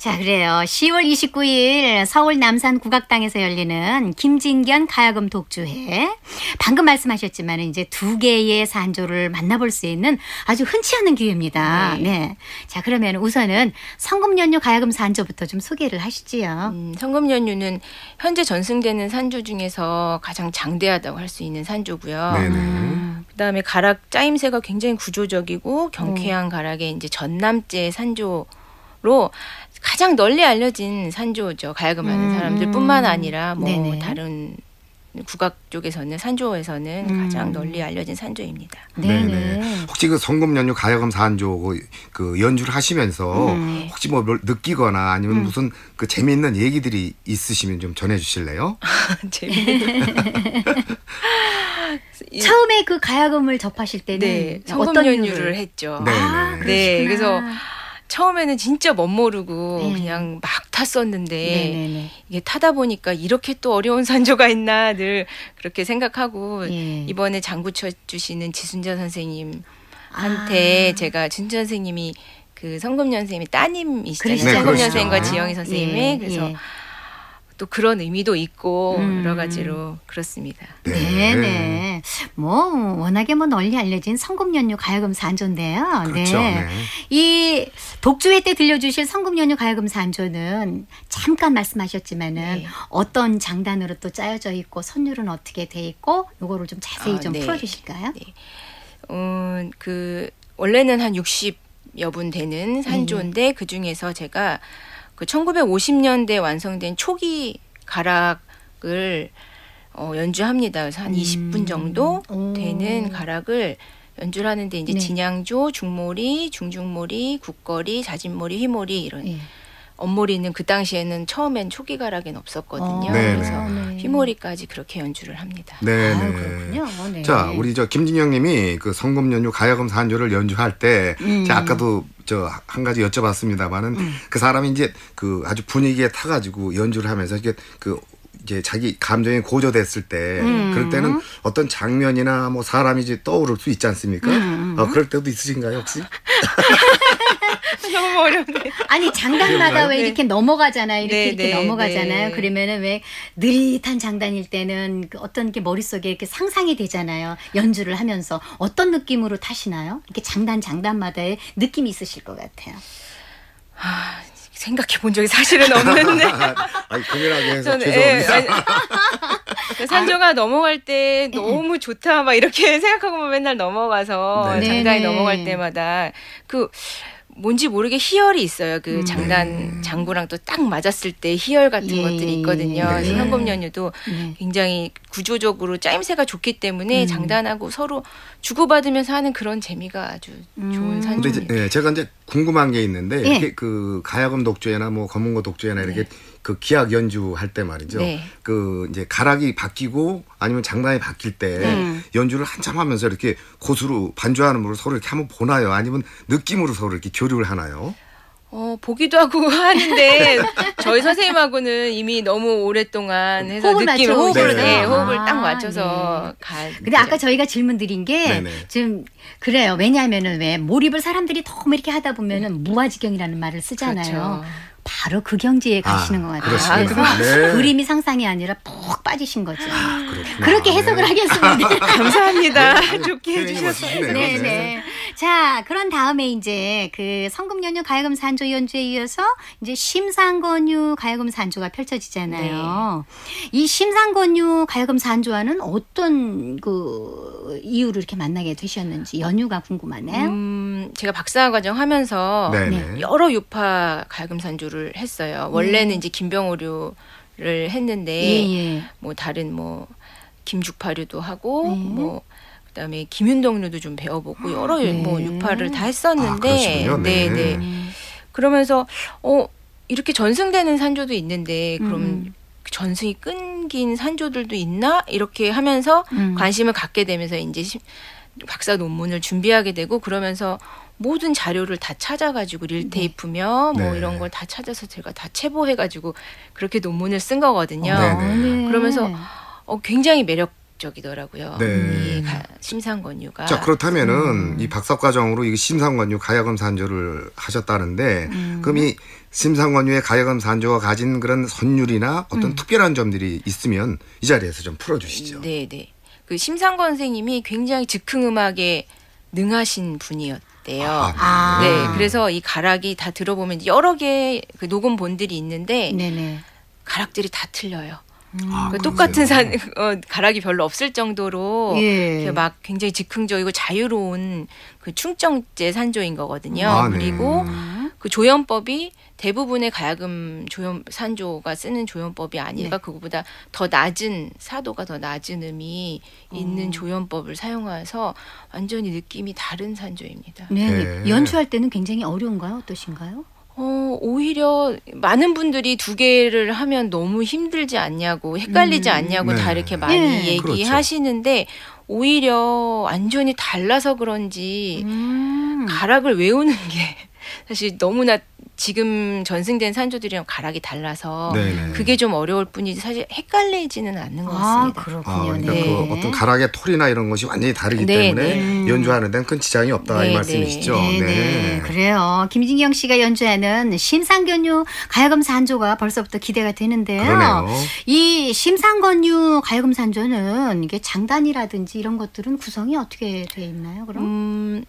자, 그래요. 10월 29일 서울 남산 국악당에서 열리는 김진견 가야금 독주회. 방금 말씀하셨지만 이제 두 개의 산조를 만나볼 수 있는 아주 흔치 않은 기회입니다. 네. 네. 자, 그러면 우선은 성금연유 가야금 산조부터 좀 소개를 하시지요. 음, 성금연유는 현재 전승되는 산조 중에서 가장 장대하다고 할 수 있는 산조고요. 음. 그다음에 가락 짜임새가 굉장히 구조적이고 경쾌한 음. 가락의 이제 전남제 산조 로 가장 널리 알려진 산조죠. 가야금하는 음. 사람들뿐만 음. 아니라 뭐 네네. 다른 국악 쪽에서는 산조에서는 음. 가장 널리 알려진 산조입니다. 네네. 혹시 그 성금 연휴 가야금 산조 그, 그 연주를 하시면서 음. 혹시 뭐 느끼거나 아니면 음. 무슨 그 재미있는 얘기들이 있으시면 좀 전해주실래요? 재미있는. 처음에 그 가야금을 접하실 때는 네, 성금 어떤 연휴를 했죠. 네, 아, 네. 그래서 처음에는 진짜 멋 모르고 네. 그냥 막 탔었는데 네네네. 이게 타다 보니까 이렇게 또 어려운 산조가 있나 늘 그렇게 생각하고 네. 이번에 장구 쳐 주시는 지순자 선생님한테 아. 제가 진순 선생님이 그 성금년 선생님이 따님이시잖아요. 성금년 선생과 님 지영희 선생님의 네. 그래서 예. 또 그런 의미도 있고 음. 여러 가지로 그렇습니다. 네, 네. 네. 뭐 워낙에 뭐 널리 알려진 성금연휴 가야금산조인데요 그렇죠. 네. 네. 이 독주회 때 들려주실 성금연휴 가야금산조는 잠깐 말씀하셨지만은 네. 어떤 장단으로 또 짜여져 있고 선율은 어떻게 돼 있고 요거를 좀 자세히 어, 좀 네. 풀어주실까요? 네. 음, 그 원래는 한60 여분 되는 네. 산조인데 그 중에서 제가 그 1950년대 완성된 초기 가락을 어, 연주합니다. 그래서 한 음. 20분 정도 오. 되는 가락을 연주를 하는데 이제 네. 진양조, 중모리, 중중모리, 국거리, 자진모리, 휘모리 이런 네. 엄머리는 그 당시에는 처음엔 초기 가락엔 없었거든요. 어, 그래서 네 휘몰이까지 그렇게 연주를 합니다. 네, 네. 아, 그렇군요. 어, 네. 자, 우리 저 김진영님이 그 성금 연주, 가야금 산조를 연주할 때, 음. 자, 아까도 저 한 가지 여쭤봤습니다만은 음. 그 사람이 이제 그 아주 분위기에 타가지고 연주를 하면서 이게 그 이제 자기 감정이 고조됐을 때 음. 그럴 때는 어떤 장면이나 뭐 사람이 이제 떠오를 수 있지 않습니까? 음. 어, 그럴 때도 있으신가요 혹시? 너무 어렵네. 아니 장단마다 왜 이렇게 넘어가잖아요. 이렇게 네, 이렇게 네, 넘어가잖아요. 네. 그러면은 왜 느릿한 장단일 때는 그 어떤 게 머릿속에 이렇게 상상이 되잖아요. 연주를 하면서 어떤 느낌으로 타시나요? 이렇게 장단 장단마다의 느낌이 있으실 것 같아요. 아, 생각해 본 적이 사실은 없는데. 아니, 금연하게 해서 저는, 예, 죄송합니다. 예, 산조가 넘어갈 때 너무 좋다, 막 이렇게 생각하고 맨날 넘어가서, 네. 네. 장단이 네. 넘어갈 때마다. 그, 뭔지 모르게 희열이 있어요. 그 음. 장단 네. 장구랑 또 딱 맞았을 때 희열 같은 예. 것들이 있거든요. 네. 현금 연유도 네. 굉장히 구조적으로 짜임새가 좋기 때문에 음. 장단하고 서로 주고받으면서 하는 그런 재미가 아주 음. 좋은 산종이에요. 네, 예, 제가 이제 궁금한 게 있는데 예. 이렇게 그 가야금 독주회나 뭐 검은고 독주회나 이렇게 네. 그 기악 연주할 때 말이죠. 네. 그 이제 가락이 바뀌고 아니면 장단이 바뀔 때 네. 연주를 한참 하면서 이렇게 고수로 반주하는 분을 서로 이렇게 한번 보나요? 아니면 느낌으로 서로 이렇게 교류를 하나요? 어, 보기도 하고 하는데 저희 선생님하고는 이미 너무 오랫동안 어, 해서 호흡을 느낌 맞춰, 호흡을 네. 네, 호흡을 딱 아, 맞춰서 아, 네. 간. 근데 아까 저희가 질문 드린 게좀 그래요. 왜냐하면은 왜 몰입을 사람들이 너무 이렇게 하다 보면은 네. 무아지경이라는 말을 쓰잖아요. 그렇죠. 바로 그 경지에 아, 가시는 것 같아요. 그 그래서 네. 그림이 상상이 아니라 푹 빠지신 거죠. 아, 그렇게 해석을 네. 하겠습니다. 감사합니다. 네, 네, 좋게 뭐 해주셨어요. 네네. 자, 그런 다음에 이제 그성금연휴 가야금산조 연주에 이어서 이제 심상건유 가야금산조가 펼쳐지잖아요. 네. 이 심상건유 가야금산조와는 어떤 그이유를 이렇게 만나게 되셨는지 연유가 궁금하네요. 음, 제가 박사 과정 하면서 여러 유파 가야금산조를 공부를 했어요. 원래는 예. 이제 김병오류를 했는데 예, 예, 뭐 다른 뭐 김죽파류도 하고 예. 뭐 그다음에 김윤동류도좀 배워보고 여러 네. 뭐육파를다 했었는데 아, 네. 네, 네. 그러면서 어 이렇게 전승되는 산조도 있는데 그럼 음. 전승이 끊긴 산조들도 있나 이렇게 하면서 음. 관심을 갖게 되면서 이제 박사 논문을 준비하게 되고 그러면서 모든 자료를 다 찾아가지고 릴테이프며 네. 뭐 네. 이런 걸 다 찾아서 제가 다 체보해가지고 그렇게 논문을 쓴 거거든요. 어, 네. 네. 어, 그러면서 네. 어, 굉장히 매력 적이더라고요. 네. 이 심상권유가. 자 그렇다면은 음. 이 박사과정으로 이 심상권유 가야금 산조를 하셨다는데 음. 그럼 이 심상권유의 가야금 산조가 가진 그런 선율이나 어떤 음. 특별한 점들이 있으면 이 자리에서 좀 풀어주시죠. 네네. 네. 그 심상권 선생님이 굉장히 즉흥 음악에 능하신 분이었. 있대요. 아, 네. 네. 그래서 이 가락이 다 들어보면 여러 개그 녹음본들이 있는데 네네. 가락들이 다 틀려요. 음. 아, 그러니까 똑같은 산 어, 가락이 별로 없을 정도로 예. 막 굉장히 즉흥적이고 자유로운 그충청제 산조인 거거든요. 아, 네. 그리고 음. 그 조연법이 대부분의 가야금 조연 산조가 쓰는 조연법이 아니라 네. 그거보다 더 낮은 사도가 더 낮은 음이 있는 오. 어. 조연법을 사용해서 완전히 느낌이 다른 산조입니다. 네. 네. 연주할 때는 굉장히 어려운가요? 어떠신가요? 어, 오히려 많은 분들이 두 개를 하면 너무 힘들지 않냐고 헷갈리지 음. 않냐고 네. 다 이렇게 네. 많이 네. 얘기하시는데 그렇죠. 오히려 완전히 달라서 그런지 음. 가락을 외우는 게 사실 너무나 지금 전승된 산조들이랑 가락이 달라서 네네. 그게 좀 어려울 뿐이지 사실 헷갈리지는 않는 것 아, 같습니다. 아, 그렇군요. 아, 그러니까 네. 그 어떤 가락의 털이나 이런 것이 완전히 다르기 네네. 때문에 네. 음. 연주하는 데는 큰 지장이 없다 네네. 이 네, 말씀이시죠. 네, 네. 그래요. 김진경 씨가 연주하는 심상견유 가야금산조가 벌써부터 기대가 되는데요. 그러네요. 이 심상건유 가야금산조는 이게 장단이라든지 이런 것들은 구성이 어떻게 돼 있나요? 그럼? 음,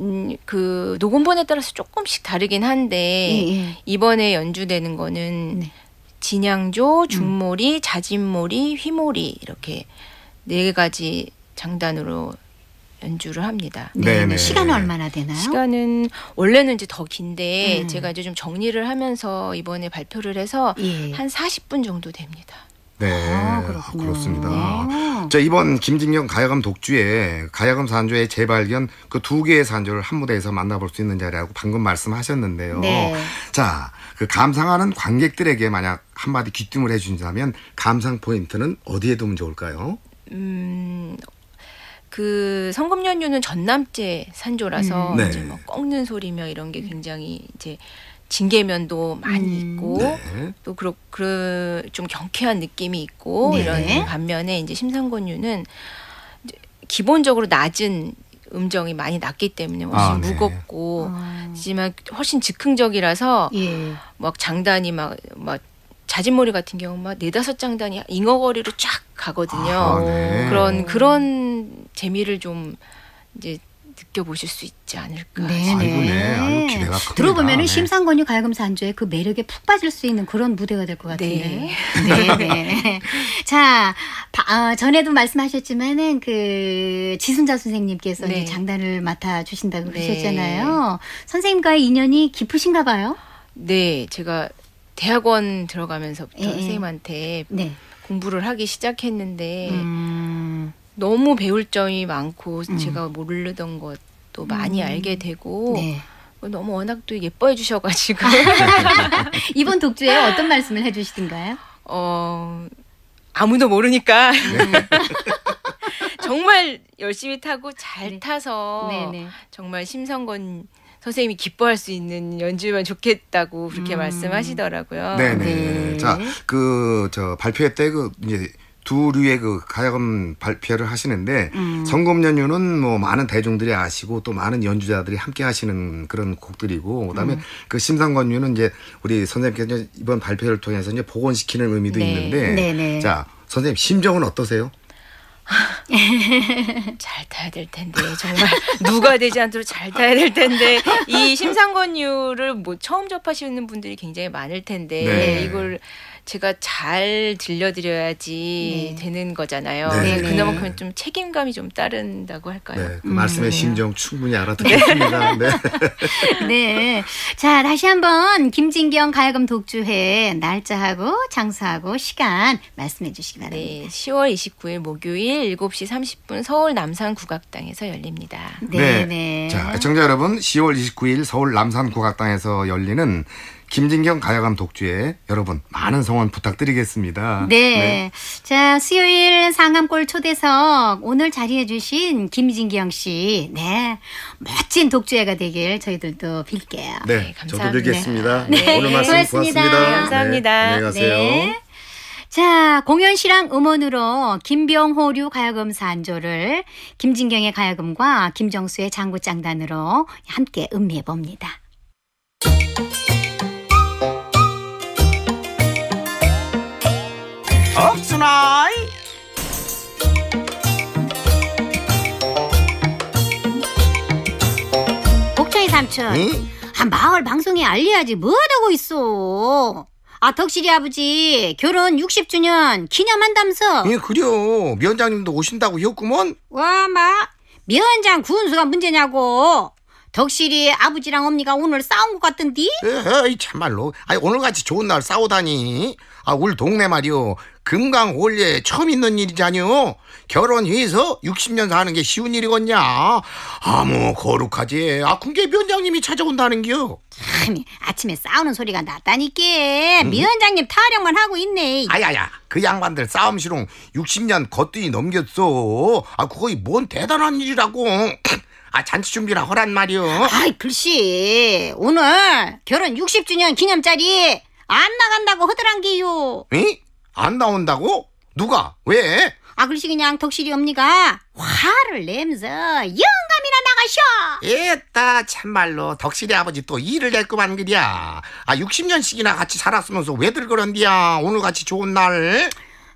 음, 그 녹음본에 따라서 조금씩 다르긴 한데 예, 예. 이번에 연주되는 거는 네. 진양조, 중모리, 음. 자진모리, 휘모리 이렇게 네 가지 장단으로 연주를 합니다. 네. 네. 시간은 얼마나 되나요? 시간은 원래는 이제 더 긴데 음. 제가 이제 좀 정리를 하면서 이번에 발표를 해서 예. 한 40분 정도 됩니다. 네, 아, 그렇습니다. 네. 자 이번 김진경 가야금 독주에 가야금 산조의 재발견 그 두 개의 산조를 한 무대에서 만나볼 수 있는 자리라고 방금 말씀하셨는데요. 네. 자그 감상하는 관객들에게 만약 한마디 귀뜸을 해준다면 감상 포인트는 어디에 두면 좋을까요? 음. 그성금연유는 전남제 산조라서 음. 네. 이제 뭐 꺾는 소리며 이런 게 굉장히 이제 징계면도 많이 음. 있고 네. 또 그렇 그좀 경쾌한 느낌이 있고 네. 이런 반면에 이제 심상곤유는 기본적으로 낮은 음정이 많이 낮기 때문에 훨씬 아, 네. 무겁고 아. 하지만 훨씬 즉흥적이라서 예. 막 장단이 막 막 자진몰이 같은 경우 막 네다섯 장단이 잉어거리로 쫙 가거든요. 아, 네. 그런 그런 재미를 좀 이제 느껴보실 수 있지 않을까. 네. 아이고, 네. 아유, 기대가 큽니다. 들어보면 은 네. 심상권유 가야금산조의 그 매력에 푹 빠질 수 있는 그런 무대가 될것 네. 같은데. 네, 네. 네, 자, 바, 어, 전에도 말씀하셨지만은 그 지순자 선생님께서는 네. 장단을 맡아 주신다고 그러셨잖아요. 선생님과의 인연이 깊으신가 봐요. 네, 제가 대학원 들어가면서부터 예, 예. 선생님한테 공부를 하기 시작했는데 음... 너무 배울 점이 많고 음. 제가 모르던 것도 음. 많이 음. 알게 되고 네. 어, 너무 워낙 또 예뻐해 주셔가지고 이번 독주에 어떤 말씀을 해주시던가요? 어 아무도 모르니까 네. 정말 열심히 타고 잘 네. 타서 네네. 네. 정말 심성건 선생님이 기뻐할 수 있는 연주면 좋겠다고 그렇게 음. 말씀하시더라고요. 네네. 네, 네. 자, 그 저 발표회 때그 이제 두 류의 그 가야금 발표를 하시는데 음. 성검 연주는 뭐 많은 대중들이 아시고 또 많은 연주자들이 함께 하시는 그런 곡들이고 그다음에 음. 그 심상권유는 이제 우리 선생님께서 이번 발표를 통해서 이제 복원시키는 의미도 네. 있는데 네네. 네. 자 선생님 심정은 어떠세요? 잘 타야 될 텐데 정말 누가 되지 않도록 잘 타야 될 텐데 이 심상권유를 뭐 처음 접하시는 분들이 굉장히 많을 텐데 네. 이걸 제가 잘 들려드려야지 네. 되는 거잖아요. 네. 네 그나마큼 네. 좀 책임감이 좀 따른다고 할까요? 네, 그 음, 말씀의 네. 심정 충분히 알아듣겠습니다. 네. 네. 자, 다시 한번 김진경 가야금 독주회 날짜하고 장소하고 시간 말씀해 주시기 바랍니다. 네, 10월 29일 목요일 7시 30분 서울 남산 국악당에서 열립니다. 네. 네. 자, 청자 여러분, 10월 29일 서울 남산 국악당에서 열리는 김진경 가야감 독주에 여러분 많은 성원 부탁드리겠습니다. 네. 네. 자, 수요일 상암골 초대석 오늘 자리해 주신 김진경 씨. 네. 멋진 독주회가 되길 저희들도 빌게요. 네. 네 감사합니다. 저도 빌겠습니다. 네. 네. 오늘 네, 말씀 고맙습니다. 고맙습니다. 네, 감사합니다. 안녕히 세요 네. 자, 공연 실황 음원으로 김병호류 가야금 산조를 김진경의 가야금과 김정수의 장구장단으로 함께 음미해 봅니다. 덕으나이 복초이 삼촌 응? 아, 마을 방송에 알려야지 뭐하고 있어 아 덕실이 아버지 결혼 60주년 기념한담서예 그려 면장님도 오신다고 했구먼 와마 면장 군수가 문제냐고 덕실이 아버지랑 엄니가 오늘 싸운 것 같던디 에이 참말로 아니 오늘같이 좋은 날 싸우다니 아, 우리 동네 말이요. 금강 홀리에 처음 있는 일이잖요. 결혼해서 60년 사는 게 쉬운 일이겠냐. 아무 뭐 거룩하지. 아, 군계 면장님이 찾아온다는 겨. 아 아침에 싸우는 소리가 났다니께 음. 면장님 타령만 하고 있네. 아야야, 그 양반들 싸움 시롱 60년 거뜬히 넘겼어. 아, 그거이 뭔 대단한 일이라고. 아 잔치 준비라 허란 말이오. 아이 글씨 오늘 결혼 60주년 기념짜리 안 나간다고 허드란게요. 이? 안 나온다고? 누가? 왜? 아 글씨 그냥 덕실이 엄니가 화를 내면서 영감이나 나가셔. 에따 참말로 덕실이 아버지 또 일을 낼구만 그랴. 아 60년씩이나 같이 살았으면서 왜들 그런디야 오늘같이 좋은 날.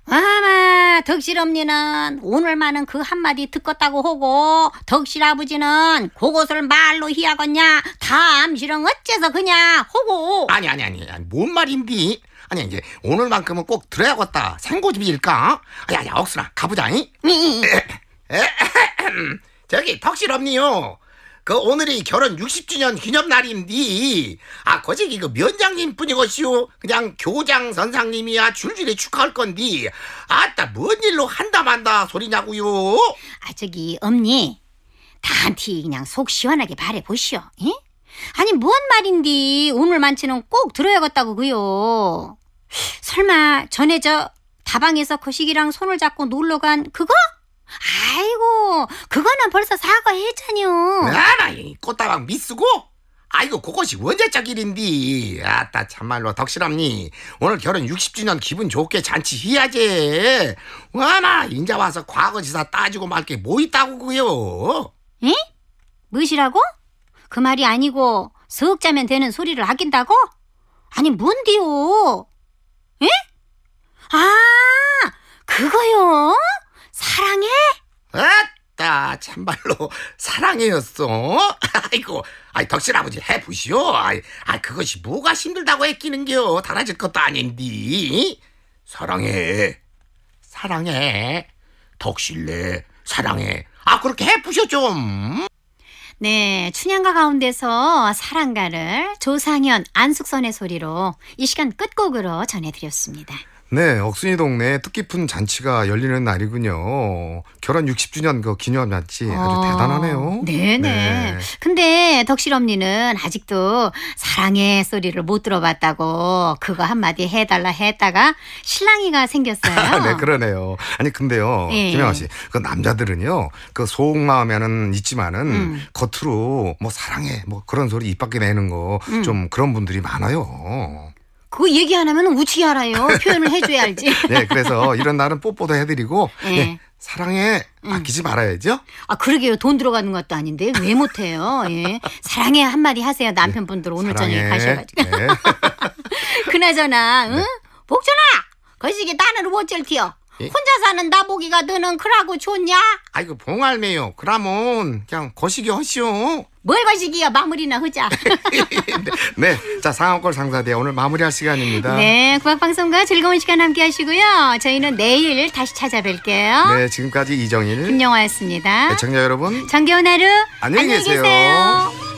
아마 덕실 엄니는 오늘만은 그 한마디 듣겄다고 하고 덕실 아버지는 그것을 말로 희하겄냐 다암실은 어째서 그냐 하고 아니 아니 아니 아니, 뭔 말인디? 아니 이제 오늘만큼은 꼭 들어야겠다. 생고집일까? 야야 억순아 가보자이 저기 덕실 엄니요. 그 오늘이 결혼 60주년 기념날인데아 거제기 그 면장님 뿐이것이오 그냥 교장 선상님이야 줄줄이 축하할 건디 아따 뭔 일로 한다 만다 소리냐고요 아 저기 엄니 다한테 그냥 속 시원하게 바래보시오 예? 아니 뭔 말인디 오늘 만치는 꼭 들어야겠다고 그요 설마 전에 저 다방에서 거식이랑 손을 잡고 놀러 간 그거? 아이고, 그거는 벌써 사과했잖요. 나나 꽃다방 미쓰고? 아이고, 그것이 원자적 일인디. 아따, 참말로 덕실합니 오늘 결혼 60주년 기분 좋게 잔치 해야지. 와나, 인자 와서 과거지사 따지고 말게뭐 있다고 그요. 응? 무엇이라고? 그 말이 아니고 석 자면 되는 소리를 아낀다고? 아니, 뭔디요? 에? 아, 그거요? 사랑해? 아따 참말로 사랑해였어. 아이고, 아이 덕실 아버지 해보시오. 아이, 아이 그것이 뭐가 힘들다고 했기는겨 달라질 것도 아닌디. 사랑해, 사랑해, 덕실래 사랑해. 아 그렇게 해보셔 좀. 네, 춘향가 가운데서 사랑가를 조상현, 안숙선의 소리로 이 시간 끝곡으로 전해드렸습니다. 네, 억순이 동네에 뜻깊은 잔치가 열리는 날이군요. 결혼 60주년 그 기념 잔치 아주 어, 대단하네요. 네네. 네. 근데 덕실 언니는 아직도 사랑의 소리를 못 들어봤다고 그거 한마디 해달라 했다가 신랑이가 생겼어요. 네, 그러네요. 아니 근데요, 예. 김영아 씨, 그 남자들은요, 그 속마음에는 있지만은 음. 겉으로 뭐 사랑해 뭐 그런 소리 입 밖에 내는 거좀 음. 그런 분들이 많아요. 그거 얘기 안 하면 우치게 알아요. 표현을 해줘야 알지. 네, 그래서 이런 날은 뽀뽀도 해드리고 네. 예, 사랑해 음. 아끼지 말아야죠. 아 그러게요. 돈 들어가는 것도 아닌데 왜 못해요? 예. 사랑해 한마디 하세요. 네. 남편분들 오늘 사랑해. 저녁에 가셔가지고. 네. 그나저나 응? 네. 복준아 거시기 딴는로못 절티요. 예? 혼자 사는 나보기가 너는 크라고 좋냐? 아이고 봉할매요. 그러면 그냥 거시기 하시오. 뭘 거시기야 마무리나 하자. 네, 자 상암골 상사대 오늘 마무리할 시간입니다. 네, 국악방송과 즐거운 시간 함께 하시고요. 저희는 내일 다시 찾아뵐게요. 네, 지금까지 이정일, 김영화였습니다. 네, 청자 여러분, 정겨운 하루 안녕히 계세요. 안녕히 계세요.